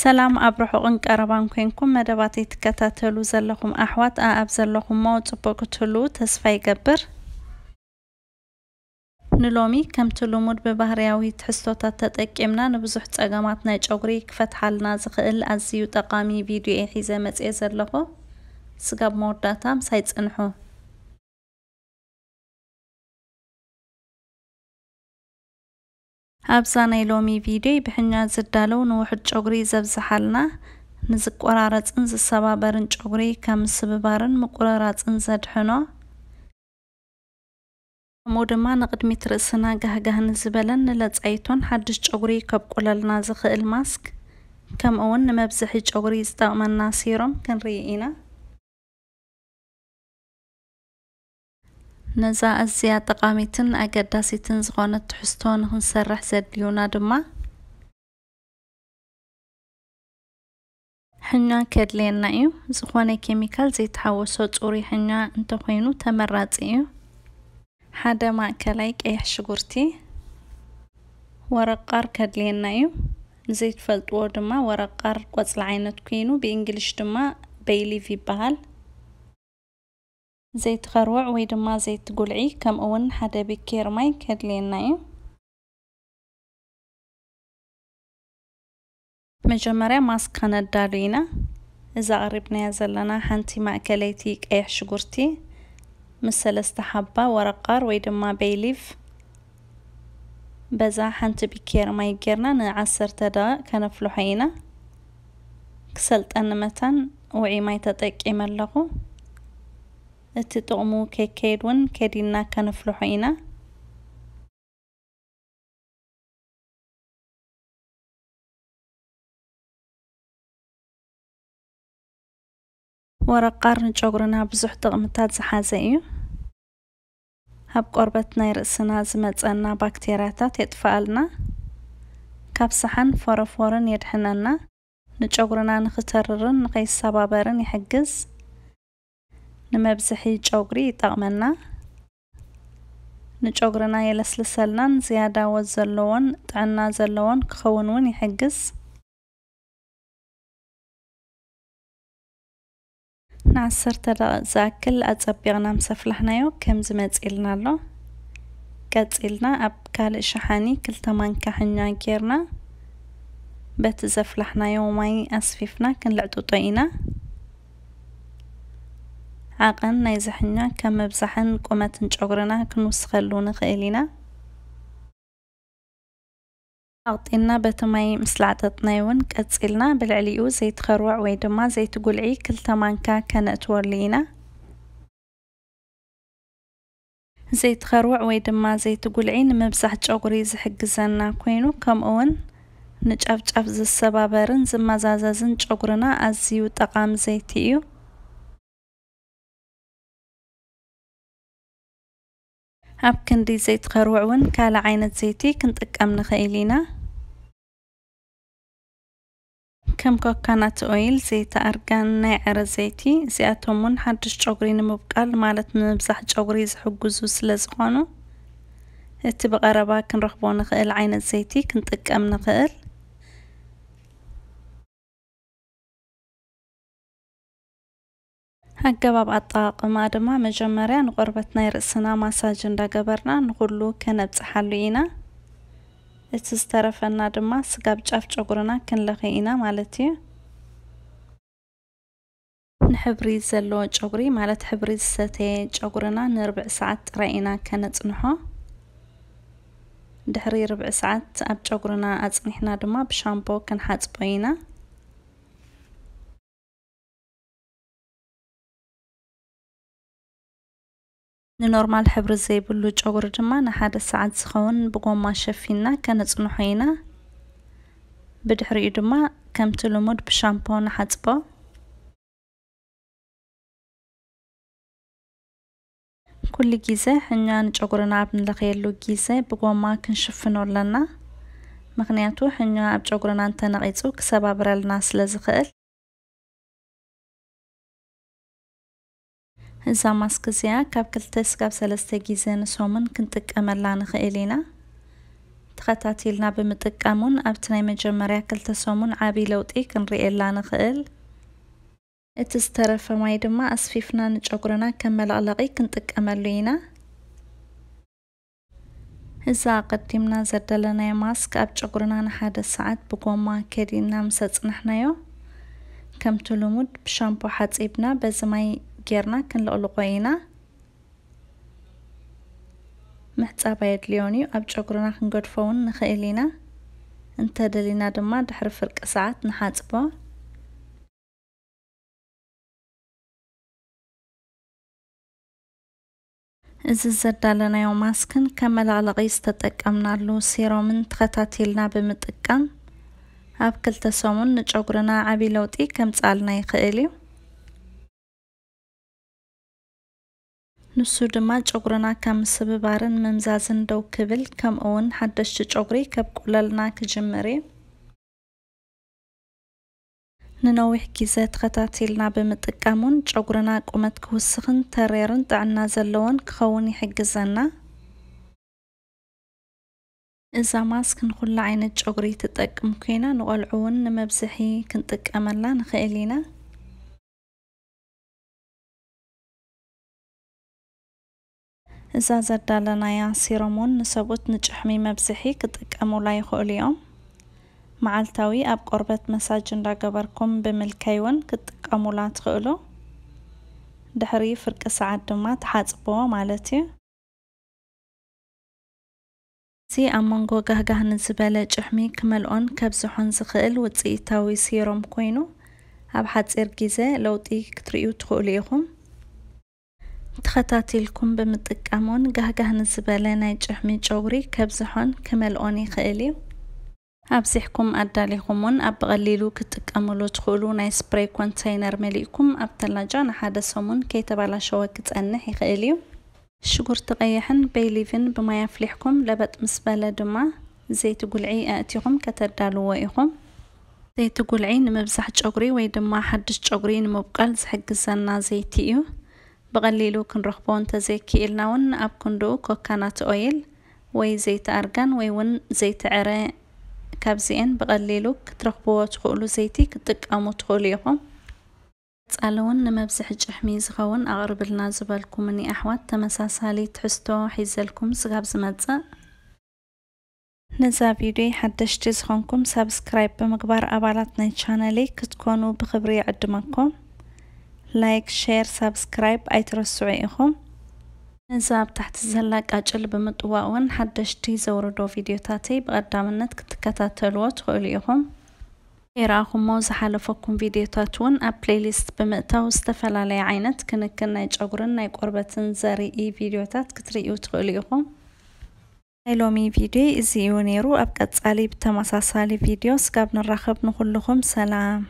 ሰላም ኣብ ርሑቕን ቀረባን ኮንኩም መደባት ትከታተሉ ዘለኹም ኣሕዋት ኣብ ዘለኹምሞ ፅቡቅ ክትህሉ ተስፋ ይገብር ንሎሚ ከምቲ ልሙድ ብባህርያዊ ትሕዝቶታት ተጠቂምና ንብዙሕ ፀገማት ናይ ጨጉሪ ክፈትሓልና ዝኽእል ኣዝዩ ጠቃሚ ቪድዮ ሒዘ መፅአ ዘለኹ ስጋብ መወዳእታ ምሳይ ፅንሑ ኣብዛ ናይ ሎሚ ቪድዮ ብሕኛ ዝዳለው ንውሕድ ጨጉሪ ዘብዝሓልና ንዝቆራረፅን ዝሰባበርን ጨጉሪ ከም ስብባርን ምቁረራፅን ዘድሕኖ ከምኡ ድማ ንቅድሚት ርእስና ጋህጋህን ዝበለን ንለፃይቶን ሓድሽ ጨጉሪ ከብቁለልና ዝኽእል ማስክ ከምኡ እውን ንመብዝሒ ጨጉሪ ዝጠቕመና ሲሮም ክንርኢ ኢና ነዛ ኣዝያ ጠቃሚትን ኣገዳሲትን ዝኾነት ትሕዝቶ ንክንሰርሕ ዘድልዩና ድማ ሕኛ ከድልየና እዩ ዝኾነ ኬሚካል ዘይተሓወሶ ፅሩይ ሕኛ እንተኮይኑ ተመራፂ እዩ ሓደ ማእከላይ ቀይሕ ሽጉርቲ ወረቃር ከድልየና እዩ ንዘይትፈልጥዎ ድማ ወረቃር ቆፅሊ ዓይነት ኮይኑ ብእንግሊሽ ድማ በይሊቭ ይበሃል زيت غروع ويدما زيت قلعي كم اون حدا بكير ماي كدليناي مجمرة ماسك دارينا إذا قربنا زلنا حنتي ماكليتيك اي شقورتي مثل استحبة ورقار ويدما بيليف بزا حنتي بكير ماي قيرنا نعسر تدا كنفلوحينا كسلت أنمتا وعي ماي تطيق إملغو እትጥቕሙ ከይከየድ እውን ከዲና ከነፍልሖ ኢና ወረቕ ቃርን ጨጉርና ብዙሕ ጥቕምታት ዝሓዘ እዩ ኣብ ቆርበት ናይ ርእስና ዝመፀና ባክቴርያታት የጥፍኣልና ካብ ሰሓን ፎረፎርን የድሕነና ንጨጉርና ንኽተርርን ንኸይሰባበርን ይሕግዝ ንመብዝሒ ጨጉሪ ይጠቕመና ንጨጉርና የለስልሰልናን ዝያዳ ወዝ ዘለዎን ጥዕና ዘለዎን ክኸውን እውን ይሕግዝ ንዓሰርተ ደቂቕ ዝኣክል ኣፀቢቕና ምሰፍላሕናዮ ከም ዝመፂልና ኣሎ ቀፂልና ኣብ ካልእ ሸሓኒ ክልተ ማንካ ሕኛ ጌርና በቲ ዘፍላሕናዮ ማይ ኣስፊፍና ክንልዕጥጦ ኢና ዓቐን ናይ ዝሕኛ ከም ምብዛሕን ቁመትን ጨጉርና ክንውስኸሉ ንኽእል ኢና ኣቕጢና በቲ ማይ ምስ ላዕጠጥናይ እውን ቀፂልና ብልዕሊኡ ዘይትኸርወዕ ወይ ድማ ዘይትጉልዒ ክልተ ማንካ ከነእትወሉ ኢና ዘይትኸርወዕ ወይ ድማ ዘይትጉልዒ ንምብዛሕ ጨጉሪ ዝሕግዘና ኮይኑ ከምኡ ከምኡውን ንጫፍጫፍ ዝሰባበርን ዝመዛዘዝን ጨጉርና ኣዝዩ ጠቓሚ ዘይቲ እዩ هاب كندي زيت خروع ون كالا عينة زيتي كنت اكامن خيلينا كم كوكانات اويل زيت ارغان نعر زيتي زياتهم من حدش جوغرين مبقال مالت نبزح جوغري زحو قزو سلزغانو اتبقى ربا كنرخبون خيل عينة زيتي كنت اكامن خيل ኣገባብ ኣጠቃቅማ ድማ መጀመርያ ንቆርበት ናይ ርእስና ማሳጅ እንዳገበርና ንኩሉ ከነብፅሓሉ ኢና እቲ ዝተረፈና ድማ ስጋብ ጫፍ ጨጉርና ክንለኸ ኢና ማለት እዩ ንሕብሪ ዘለዎ ጨጉሪ ማለት ሕብሪ ዝሰተየ ጨጉርና ንርብዕ ሰዓት ጥራይ ኢና ከነፅንሖ ድሕሪ ርብዒ ሰዓት ኣብ ጨጉርና ኣፅኒሕና ድማ ብሻምፖ ክንሓፅቦ ኢና ንኖርማል ሕብሪ ዘይብሉ ጨጉሪ ድማ ንሓደ ሰዓት ዝኸውን ብጎማ ሸፊና ከነፅንሖ ኢና ብድሕሪኡ ድማ ከምቲ ልሙድ ብሻምፖ ንሓፅቦ ኩሉ ግዜ ሕኛ ንጨጉርና ኣብ ንለኽየሉ ግዜ ብጎማ ክንሽፍኖ ኣለና ምክንያቱ ሕኛ ኣብ ጨጉርና እንተነቒፁ ክሰባብረልና ስለ ዝኽእል እዛ ማስክ እዚኣ ካብ ክልተ ስጋብ ሰለስተ ግዜ ንሶምን ክንጥቀመላ ንኽእል ኢና ተኸታቲልና ብምጥቀሙን ኣብቲ ናይ መጀመርያ ክልተ ሶሙን ዓብዪ ለውጢ ክንርእየላ ንኽእል እቲ ዝተረፈ ማይ ድማ ኣስፊፍና ንጨጉርና ከም መለቕለቒ ክንጥቀመሉ ኢና እዛ ኣቐዲምና ዘደለናዮ ማስክ ኣብ ጨጉርና ንሓደ ሰዓት ብጎማ ከዲና ምሰፅናሕናዮ ከምቲ ልሙድ ብሻምፖ ሓፂብና በዚ ማይ ጌርና ክንልቕልቖ ኢና ምሕፃብ ኣየድልዮን እዩ ኣብ ጨጉርና ክንገድፎ እውን ንኽእል ኢና እንተደሊና ድማ ድሕሪ ፍርቂ ሰዓት ንሓፅቦ እዚ ዘዳለናዮ ማስክን ከም መላቕለቒ ዝተጠቀምናሉ ሴሮምን ተኸታቲልና ብምጥቃም ኣብ ክልተ ሰሙን ንጨጉርና ዓብዪ ለውጢ ከምፃልና ይኽእል እዩ ንሱ ድማ ጨጉርና ከም ምስብባርን ምምዛዝን ደው ክብል ከምኡውን ሓደሽቲ ጨጉሪ ከብ ቁለልና ክጅምር እዩ ንነዊሕ ግዜ ተኸታቲልና ብምጥቃሙን ጨጉርና ቁመት ክውስኽን ተሬርን ጥዕና ዘለዎን ክኸውን ይሕግዘና እዛ ማስክ ንኩሉ ዓይነት ጨጉሪ ትጠቅም ኮይና ንቆልዑ እውን ንመብዝሒ ክንጥቀመላ ንኽእል ኢና እዛ ዘዳለናያ ሲሮሞን ንሰብኡት ንጭሕሚ መብዝሒ ክጥቀሙላ ይኽእሉ እዮም መዓልታዊ ኣብ ቆርበት መሳጅ እንዳገበርኩም ብምልከይ እውን ክትጥቀሙላ ትኽእሉ ድሕሪ ፍርቂ ሰዓት ድማ ተሓፅብዎ ማለት እዩ እዚ ኣብ መንጎ ጋህጋህ ንዝበለ ጭሕሚ ክመልኦን ከብዝሖን ዝኽእል ውፅኢታዊ ሲሮም ኮይኑ ኣብ ሓፂር ግዜ ለውጢ ክትርእዩ ትኽእሉ ኢኹም تخطاتيلكم بمتقامون قهقه نزبالة نايجح من جوري كبزحون كملوني خيلي أبزحكم أدالكمون أبغليلو كتقاملو تخولو ناي سبري كونتينر مليكم أبتلاجان حادا سومون كي تبالا شوك تأنحي خيلي شكر تغيحن بيليفن بما يفلحكم لبت مسبالة دما زيت قلعي أأتيكم كتردالو وإيكم زيت قلعي نمبزح جوري ويدما حدش جوري نمبقال زحق زنا زيتيو ብቐሊሉ ክንረኽቦ እንተዘይክእ ኢልና እውን ኣብ ክንድኡ ኮካናት ኦይል ወይ ዘይቲ ኣርጋን ወይ እውን ዘይቲ ዕረ ካብዚአን ብቐሊሉ ክትረኽብዎ ትኽእሉ ዘይቲ ክትጥቀሙ ትኽእሉ ኢኹም ፃለ እውን ንመብዝሒ ጭሕሚ ዝኸውን ኣቕርብልና ዝበልኩምኒ ኣሕዋት ተመሳሳሊ ትሕዝቶ ሒዘልኩም ስጋብ ዝመፅእ ነዛ ቪድዮ ሓደሽቲ ዝኾንኩም ሳብስክራይብ ብምግባር ኣባላት ናይ ቻነለይ ክትኮኑ ብክብሪ ይዕድመኩም ላይክ ሼር ሰብስክራይብ ኣይትረስዑ ኢኹም እዚ ኣብ ታሕቲ ዘላ ቃጭል እውን ሓደሽቲ ዘውርዶ ቪድዮታተይ ብቐዳምነት ክትከታተልዎ ትኽእሉ ኢኹም ይረኣኹሞ ዝሓለፈኩም ቪድዮታት እውን ኣብ ፕሌሊስት ብምእታው ዝተፈላለየ ዓይነት ክንክን ናይ ጨጉርን ናይ ቆርበትን ዘርኢ ቪድዮታት ክትርእዩ ትኽእሉ ኢኹም ናይ ሎሚ ቪድዮ እዚ እዩ ነይሩ ኣብ ቀጻሊ ብተመሳሳሊ ቪድዮ ስጋብ ንራኸብ ንኹልኹም ሰላም